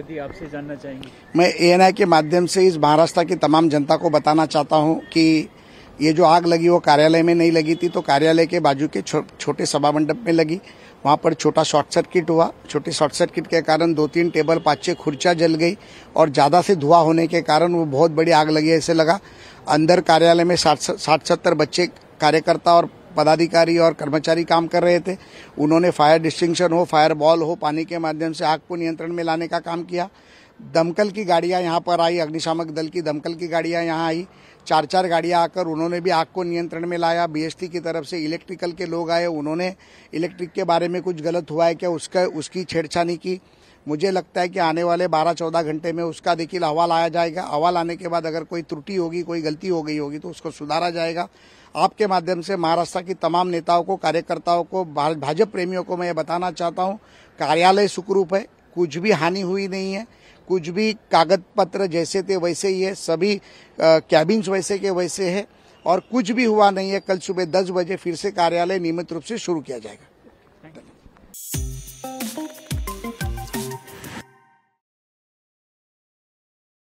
आपसे जानना चाहेंगे मैं आई के माध्यम से इस महाराष्ट्र की तमाम जनता को बताना चाहता हूं कि ये जो आग लगी वो कार्यालय में नहीं लगी थी तो कार्यालय के बाजू के छो, छोटे सभा मंडप में लगी वहाँ पर छोटा शॉर्ट सर्किट हुआ छोटे शॉर्ट सर्किट के कारण दो तीन टेबल पाँच छः खुर्चा जल गई और ज़्यादा से धुआं होने के कारण वो बहुत बड़ी आग लगी ऐसे लगा अंदर कार्यालय में साठ सत्तर बच्चे कार्यकर्ता और पदाधिकारी और कर्मचारी काम कर रहे थे उन्होंने फायर डिस्टिंक्शन हो फायर बॉल हो पानी के माध्यम से आग को नियंत्रण में लाने का काम किया दमकल की गाड़ियाँ यहाँ पर आई अग्निशामक दल की दमकल की गाड़ियाँ यहाँ आई चार चार गाड़ियाँ आकर उन्होंने भी आग को नियंत्रण में लाया बीएसटी की तरफ से इलेक्ट्रिकल के लोग आए उन्होंने इलेक्ट्रिक के बारे में कुछ गलत हुआ है क्या उसका उसकी छेड़छानी की मुझे लगता है कि आने वाले 12-14 घंटे में उसका देखिए अहवाल आया जाएगा अहवाल आने के बाद अगर कोई त्रुटि होगी कोई गलती हो गई होगी तो उसको सुधारा जाएगा आपके माध्यम से महाराष्ट्र की तमाम नेताओं को कार्यकर्ताओं को भाजपा प्रेमियों को मैं ये बताना चाहता हूँ कार्यालय सुखरूप है कुछ भी हानि हुई नहीं है कुछ भी कागज पत्र जैसे थे वैसे ही है सभी कैबिन्स वैसे के वैसे है और कुछ भी हुआ नहीं है कल सुबह दस बजे फिर से कार्यालय नियमित रूप से शुरू किया जाएगा